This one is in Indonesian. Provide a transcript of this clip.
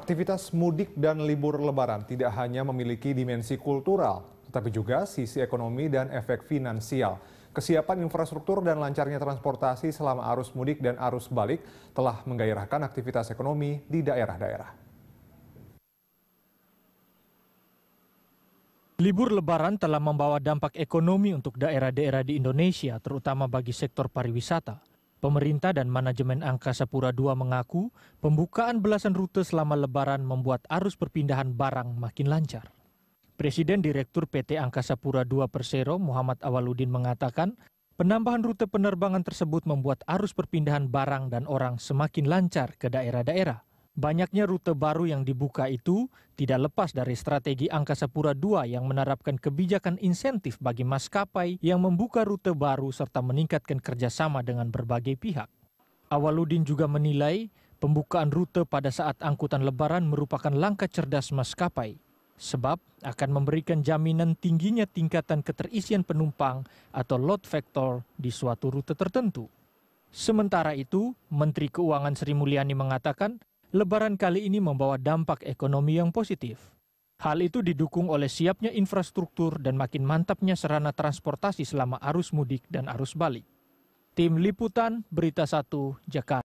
Aktivitas mudik dan libur lebaran tidak hanya memiliki dimensi kultural, tetapi juga sisi ekonomi dan efek finansial. Kesiapan infrastruktur dan lancarnya transportasi selama arus mudik dan arus balik telah menggairahkan aktivitas ekonomi di daerah-daerah. Libur Lebaran telah membawa dampak ekonomi untuk daerah-daerah di Indonesia, terutama bagi sektor pariwisata. Pemerintah dan manajemen Angkasa Pura II mengaku pembukaan belasan rute selama lebaran membuat arus perpindahan barang makin lancar. Presiden Direktur PT Angkasa Pura II Persero Muhammad Awaludin mengatakan, penambahan rute penerbangan tersebut membuat arus perpindahan barang dan orang semakin lancar ke daerah-daerah. Banyaknya rute baru yang dibuka itu tidak lepas dari strategi Angkasa Pura II yang menerapkan kebijakan insentif bagi maskapai yang membuka rute baru serta meningkatkan kerjasama dengan berbagai pihak. Awaludin juga menilai pembukaan rute pada saat angkutan lebaran merupakan langkah cerdas maskapai sebab akan memberikan jaminan tingginya tingkatan keterisian penumpang atau load factor di suatu rute tertentu. Sementara itu, Menteri Keuangan Sri Mulyani mengatakan Lebaran kali ini membawa dampak ekonomi yang positif. Hal itu didukung oleh siapnya infrastruktur dan makin mantapnya serana transportasi selama arus mudik dan arus balik. Tim Liputan Berita Satu Jakarta.